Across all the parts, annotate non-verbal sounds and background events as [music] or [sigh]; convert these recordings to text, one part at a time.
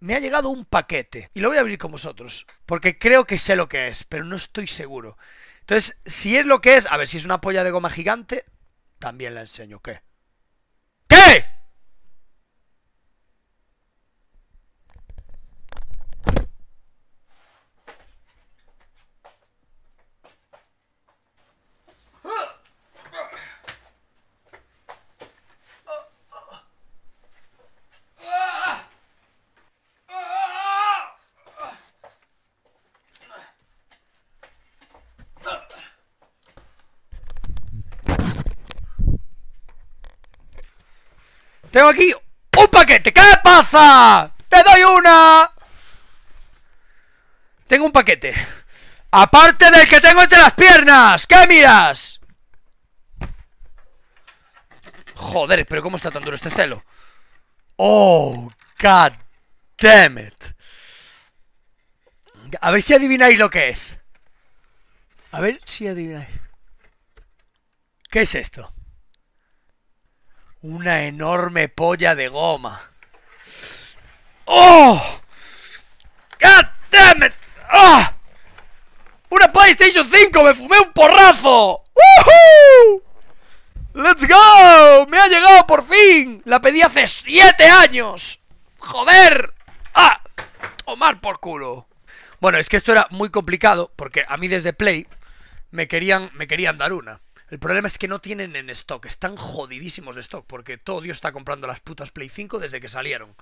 me ha llegado un paquete y lo voy a abrir con vosotros, porque creo que sé lo que es, pero no estoy seguro. Entonces, si es lo que es, a ver, si es una polla de goma gigante, también la enseño, ¿qué? ¿Qué? Tengo aquí un paquete. ¿Qué pasa? ¡Te doy una! Tengo un paquete. Aparte del que tengo entre las piernas. ¿Qué miras? Joder, pero ¿cómo está tan duro este celo? Oh, god damn it. A ver si adivináis lo que es. A ver si adivináis. ¿Qué es esto? una enorme polla de goma. ¡Oh! ¡God damn it! ¡Ah! ¡Una PlayStation 5! ¡Me fumé un porrazo! ¡Woohoo! ¡Let's go! ¡Me ha llegado por fin! ¡La pedí hace 7 años! ¡Joder! ¡Ah! ¡Omar por culo! Bueno, es que esto era muy complicado porque a mí desde Play me querían, me querían dar una. El problema es que no tienen en stock, están jodidísimos de stock, porque todo Dios está comprando las putas Play 5 desde que salieron.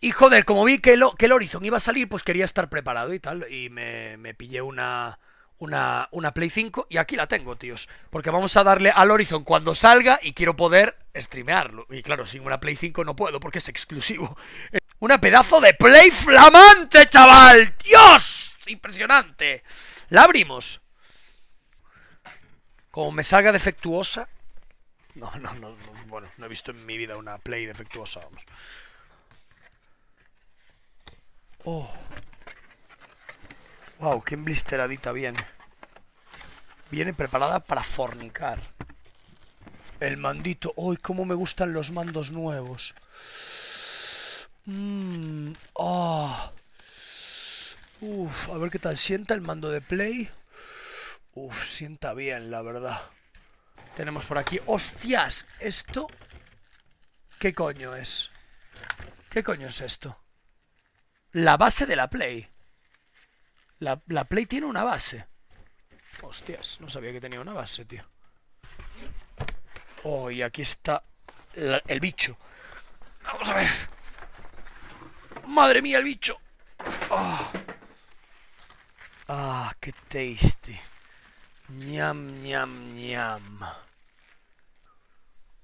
Y joder, como vi que, que el Horizon iba a salir, pues quería estar preparado y tal, y me, pillé una, una, una, Play 5 y aquí la tengo, tíos. Porque vamos a darle al Horizon cuando salga y quiero poder streamearlo. Y claro, sin una Play 5 no puedo porque es exclusivo. [laughs] Una pedazo de Play flamante, chaval. Dios, impresionante. La abrimos. Como me salga defectuosa. No, no, no, Bueno, no he visto en mi vida una play defectuosa, vamos. Oh. Wow, qué blisteradita viene. Viene preparada para fornicar. El mandito. ¡Uy! cómo me gustan los mandos nuevos! Mmm. Oh. Uf, a ver qué tal sienta el mando de play. Uf, sienta bien, la verdad. Tenemos por aquí... ¡Hostias! ¿Esto? ¿Qué coño es? ¿Qué coño es esto? La base de la Play. La, Play tiene una base. Hostias, no sabía que tenía una base, tío. Oh, y aquí está el, bicho. Vamos a ver. Madre mía, el bicho. Ah, ah qué tasty ñam, ñam, ñam.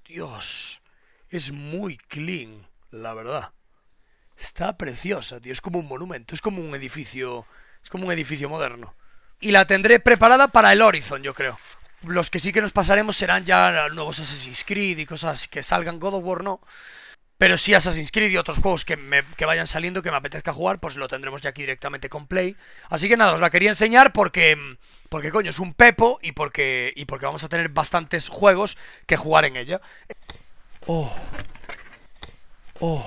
Dios, es muy clean, la verdad. Está preciosa, tío. Es como un monumento, es como un edificio, es como un edificio moderno. Y la tendré preparada para el Horizon, yo creo. Los que sí que nos pasaremos serán ya nuevos Assassin's Creed y cosas que salgan. God of War no. Pero si Assassin's Creed y otros juegos que, vayan saliendo, que me apetezca jugar, pues lo tendremos ya aquí directamente con Play. Así que nada, os la quería enseñar porque, porque coño, es un pepo y porque, y porque vamos a tener bastantes juegos que jugar en ella. Oh. Oh.